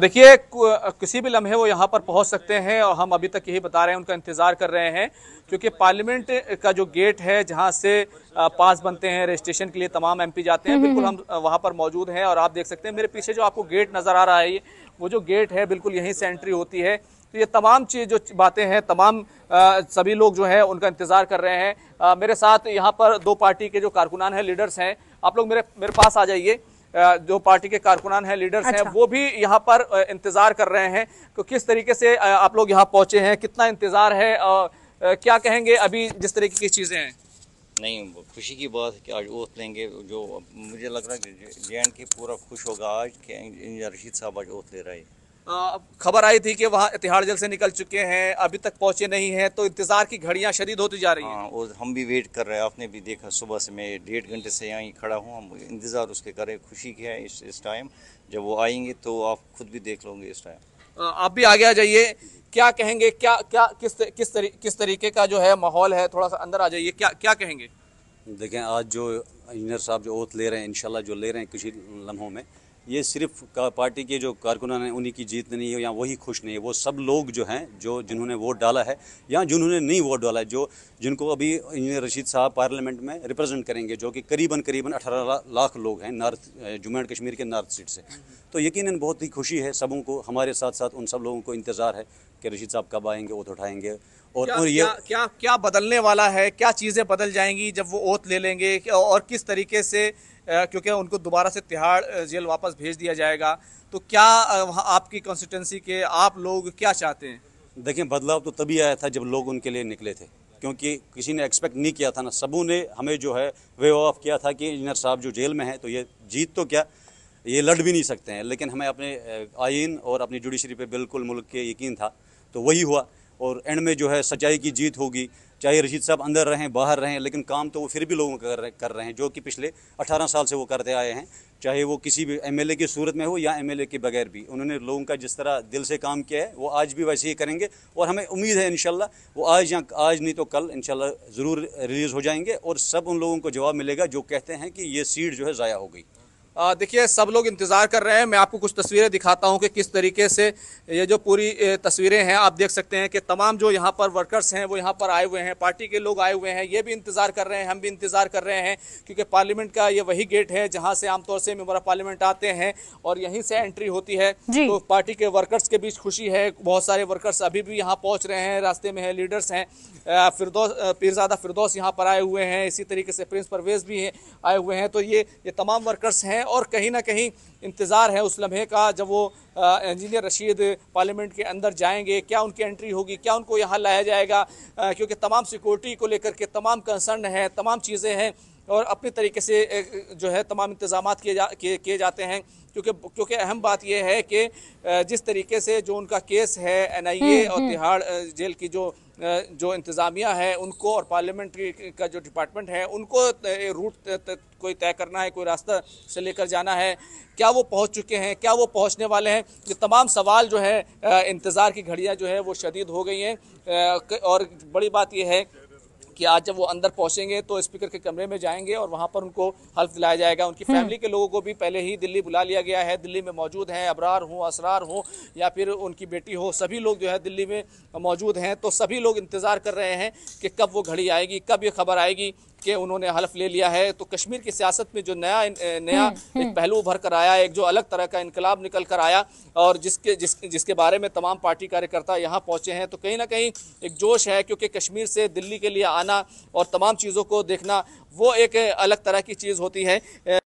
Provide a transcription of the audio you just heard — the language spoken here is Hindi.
देखिए किसी भी लम्हे वो यहाँ पर पहुँच सकते हैं और हम अभी तक यही बता रहे हैं उनका इंतज़ार कर रहे हैं क्योंकि पार्लियामेंट का जो गेट है जहाँ से पास बनते हैं रजिस्ट्रेशन के लिए तमाम एमपी जाते हैं हम्म, बिल्कुल हम्म, हम वहाँ पर मौजूद हैं और आप देख सकते हैं मेरे पीछे जो आपको गेट नज़र आ रहा है वो जो गेट है बिल्कुल यहीं से एंट्री होती है तो ये तमाम चीज़ जो बातें हैं तमाम सभी लोग जो हैं उनका इंतज़ार कर रहे हैं मेरे साथ यहाँ पर दो पार्टी के जो कारकुनान हैं लीडर्स हैं आप लोग मेरे मेरे पास आ जाइए जो पार्टी के कारकुनान हैं लीडर्स अच्छा। हैं वो भी यहाँ पर इंतजार कर रहे हैं कि किस तरीके से आप लोग यहाँ पहुंचे हैं कितना इंतजार है और क्या कहेंगे अभी जिस तरीके की चीजें हैं नहीं खुशी की बात है कि आज ओथ लेंगे जो मुझे लग रहा है जे एंड के पूरा खुश होगा आज कि इंजीनियर रशीद साहब आज ओथ ले रहे हैं खबर आई थी कि वहाँ तिहाड़ जेल से निकल चुके हैं अभी तक पहुँचे नहीं हैं तो इंतज़ार की घड़ियाँ शदीद होती जा रही हैं हाँ, और हम भी वेट कर रहे हैं आपने भी देखा सुबह से मैं डेढ़ घंटे से यहाँ ही खड़ा हूँ हम इंतज़ार उसके कर रहे हैं खुशी की है इस इस टाइम जब वो आएंगे तो आप खुद भी देख लोगे इस टाइम आप भी आगे आ जाइए क्या कहेंगे क्या क्या किस किस तरी, किस तरीके का जो है माहौल है थोड़ा सा अंदर आ जाइए क्या क्या कहेंगे देखें आज जो इंजीनियर साहब जो ओथ ले रहे हैं इन जो ले रहे हैं किसी लम्हों में ये सिर्फ पार्टी के जो कारकुनान हैं उन्हीं की जीत नहीं है या वही खुश नहीं है वो सब लोग जो हैं जो जिन्होंने वोट डाला है या जिन्होंने नहीं वोट डाला है जो जिनको अभी इंजीनियर रशीद साहब पार्लियामेंट में रिप्रेजेंट करेंगे जो कि करीबन करीबन अठारह लाख लोग हैं नॉर्थ जम्मू एंड कश्मीर के नॉर्थ सीट से तो यकीन बहुत ही खुशी है सबों को हमारे साथ साथ उन सब लोगों को इंतज़ार है कि रशीद साहब कब आएंगे ओथ उठाएंगे और, क्या, ये क्या, क्या क्या बदलने वाला है क्या चीज़ें बदल जाएंगी जब वो ओथ ले लेंगे और किस तरीके से क्योंकि उनको दोबारा से तिहाड़ जेल वापस भेज दिया जाएगा तो क्या आपकी कॉन्स्टिटेंसी के आप लोग क्या चाहते हैं देखें बदलाव तो तभी आया था जब लोग उनके लिए निकले थे क्योंकि किसी ने एक्सपेक्ट नहीं किया था ना सबू ने हमें जो है वे ऑफ किया था कि इंजीनियर साहब जो जेल में हैं तो ये जीत तो क्या ये लड़ भी नहीं सकते हैं लेकिन हमें अपने आइन और अपनी जुडिशरी पे बिल्कुल मुल्क के यकीन था तो वही हुआ और एंड में जो है सच्चाई की जीत होगी चाहे रशीद साहब अंदर रहें बाहर रहें लेकिन काम तो वो फिर भी लोगों का कर रहे, कर रहे हैं जो कि पिछले 18 साल से वो करते आए हैं चाहे वो किसी भी एमएलए की सूरत में हो या एमएलए के बगैर भी उन्होंने लोगों का जिस तरह दिल से काम किया है वो आज भी वैसे ही करेंगे और हमें उम्मीद है इन वो आज या आज नहीं तो कल इन ज़रूर रिलीज़ हो जाएंगे और सब उन लोगों को जवाब मिलेगा जो कहते हैं कि ये सीट जो है ज़ाया हो गई देखिए सब लोग इंतज़ार कर रहे हैं मैं आपको कुछ तस्वीरें दिखाता हूं कि किस तरीके से ये जो पूरी तस्वीरें हैं आप देख सकते हैं कि तमाम जो यहां पर वर्कर्स हैं वो यहां पर आए हुए हैं पार्टी के लोग आए हुए हैं ये भी इंतज़ार कर रहे हैं हम भी इंतज़ार कर रहे हैं क्योंकि पार्लियामेंट का ये वही गेट है जहाँ से आमतौर से मेम्बर ऑफ पार्लियामेंट आते हैं और यहीं से एंट्री होती है तो पार्टी के वर्कर्स के बीच खुशी है बहुत सारे वर्कर्स अभी भी यहाँ पहुँच रहे हैं रास्ते में हैं लीडर्स हैं फिरदौस पीरजादा फिरदौस यहाँ पर आए हुए हैं इसी तरीके से प्रिंस परवेज भी आए हुए हैं तो ये ये तमाम वर्कर्स हैं और कहीं ना कहीं इंतज़ार है उस लम्हे का जब वो इंजीनियर रशीद पार्लियामेंट के अंदर जाएंगे क्या उनकी एंट्री होगी क्या उनको यहाँ लाया जाएगा क्योंकि तमाम सिक्योरिटी को लेकर के तमाम कंसर्न हैं तमाम चीज़ें हैं और अपने तरीके से जो है तमाम इंतजाम किए जा किए किए जाते हैं क्योंकि क्योंकि अहम बात यह है कि जिस तरीके से जो उनका केस है एनआईए हम्म, और हम्म। तिहाड़ जेल की जो जो इंतज़ामिया है उनको और पार्लियामेंट्री का जो डिपार्टमेंट है उनको रूट कोई तय करना है कोई रास्ता से लेकर जाना है क्या वो पहुंच चुके हैं क्या वो पहुंचने वाले हैं ये तमाम सवाल जो है इंतज़ार की घड़ियां जो है वो शदीद हो गई हैं और बड़ी बात यह है कि आज जब वो अंदर पहुंचेंगे तो स्पीकर के कमरे में जाएंगे और वहां पर उनको हल्फ दिलाया जाएगा उनकी हम्म। फैमिली के लोगों को भी पहले ही दिल्ली बुला लिया गया है दिल्ली में मौजूद हैं अबरार हों असरार हों या फिर उनकी बेटी हो सभी लोग जो है दिल्ली में मौजूद हैं तो सभी लोग इंतज़ार कर रहे हैं कि कब वो घड़ी आएगी कब ये खबर आएगी के उन्होंने हल्फ ले लिया है तो कश्मीर की सियासत में जो नया नया हम्म, एक हम्म। पहलू उभर कर आया एक जो अलग तरह का इनकलाब निकल कर आया और जिसके जिस, जिसके बारे में तमाम पार्टी कार्यकर्ता यहाँ पहुँचे हैं तो कहीं ना कहीं एक जोश है क्योंकि कश्मीर से दिल्ली के लिए आना और तमाम चीज़ों को देखना वो एक अलग तरह की चीज़ होती है